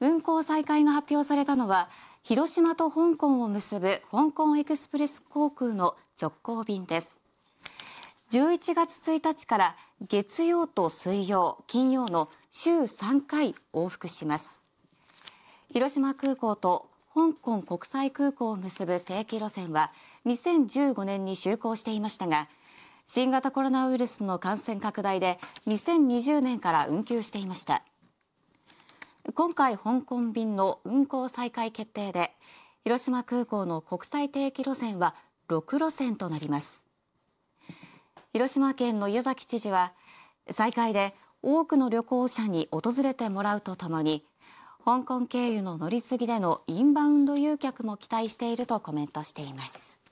運行再開が発表されたのは広島と香港を結ぶ香港エクスプレス航空の直行便です。11月1日から月曜と水曜、金曜の週3回往復します。広島空港と香港国際空港を結ぶ定期路線は2015年に就航していましたが新型コロナウイルスの感染拡大で2020年から運休していました。今回、香港便の運航再開決定で広島空港の国際定期路線は6路線となります広島県の湯崎知事は再開で多くの旅行者に訪れてもらうとともに香港経由の乗り継ぎでのインバウンド誘客も期待しているとコメントしています